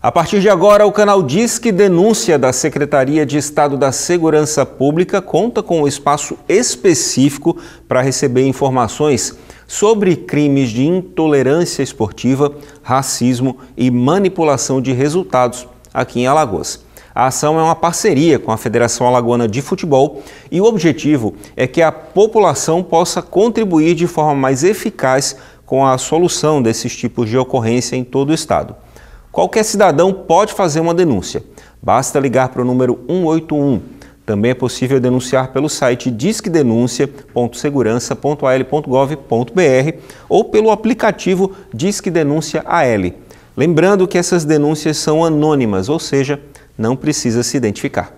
A partir de agora, o canal Disque Denúncia da Secretaria de Estado da Segurança Pública conta com um espaço específico para receber informações sobre crimes de intolerância esportiva, racismo e manipulação de resultados aqui em Alagoas. A ação é uma parceria com a Federação Alagoana de Futebol e o objetivo é que a população possa contribuir de forma mais eficaz com a solução desses tipos de ocorrência em todo o estado. Qualquer cidadão pode fazer uma denúncia. Basta ligar para o número 181. Também é possível denunciar pelo site disquedenuncia.segurança.al.gov.br ou pelo aplicativo Disque Denúncia AL. Lembrando que essas denúncias são anônimas, ou seja, não precisa se identificar.